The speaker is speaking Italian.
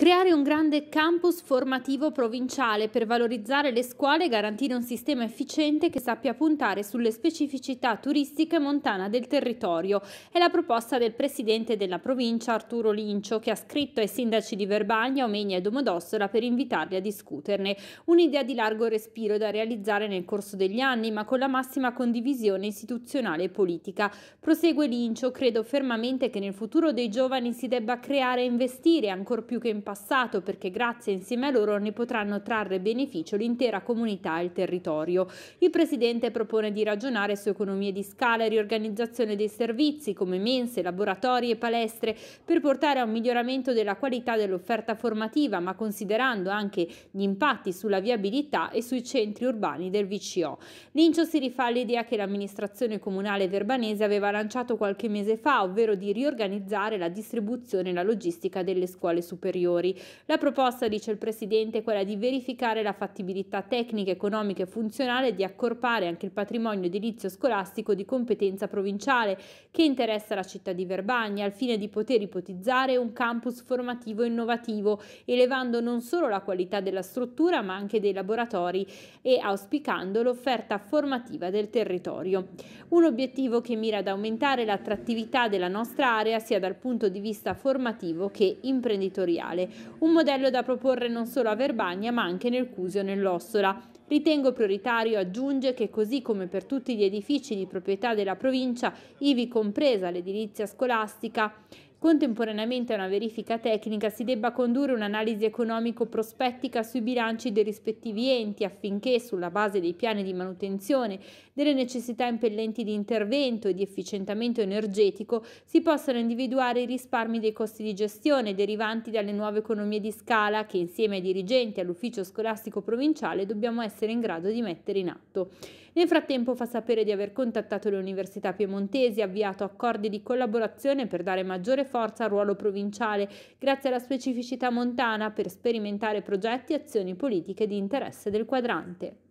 Creare un grande campus formativo provinciale per valorizzare le scuole e garantire un sistema efficiente che sappia puntare sulle specificità turistiche montana del territorio è la proposta del presidente della provincia Arturo Lincio che ha scritto ai sindaci di Verbagna, Omegna e Domodossola per invitarli a discuterne. Un'idea di largo respiro da realizzare nel corso degli anni ma con la massima condivisione istituzionale e politica. Prosegue Lincio, credo fermamente che nel futuro dei giovani si debba creare e investire ancor più che in passato passato perché grazie insieme a loro ne potranno trarre beneficio l'intera comunità e il territorio. Il Presidente propone di ragionare su economie di scala e riorganizzazione dei servizi come mense, laboratori e palestre per portare a un miglioramento della qualità dell'offerta formativa ma considerando anche gli impatti sulla viabilità e sui centri urbani del VCO. L'incio si rifà all'idea che l'amministrazione comunale verbanese aveva lanciato qualche mese fa, ovvero di riorganizzare la distribuzione e la logistica delle scuole superiori settori. La proposta, dice il Presidente, è quella di verificare la fattibilità tecnica, economica e funzionale di accorpare anche il patrimonio edilizio scolastico di competenza provinciale che interessa la città di Verbagna al fine di poter ipotizzare un campus formativo innovativo, elevando non solo la qualità della struttura ma anche dei laboratori e auspicando l'offerta formativa del territorio. Un obiettivo che mira ad aumentare l'attrattività della nostra area sia dal punto di vista formativo che imprenditoriale un modello da proporre non solo a Verbagna ma anche nel Cusio e nell'Ossola. Ritengo prioritario, aggiunge, che così come per tutti gli edifici di proprietà della provincia, ivi compresa l'edilizia scolastica, Contemporaneamente a una verifica tecnica si debba condurre un'analisi economico-prospettica sui bilanci dei rispettivi enti affinché, sulla base dei piani di manutenzione, delle necessità impellenti di intervento e di efficientamento energetico, si possano individuare i risparmi dei costi di gestione derivanti dalle nuove economie di scala che insieme ai dirigenti e all'ufficio scolastico provinciale dobbiamo essere in grado di mettere in atto. Nel frattempo fa sapere di aver contattato le università piemontesi, avviato accordi di collaborazione per dare maggiore forza ruolo provinciale, grazie alla specificità montana, per sperimentare progetti e azioni politiche di interesse del quadrante.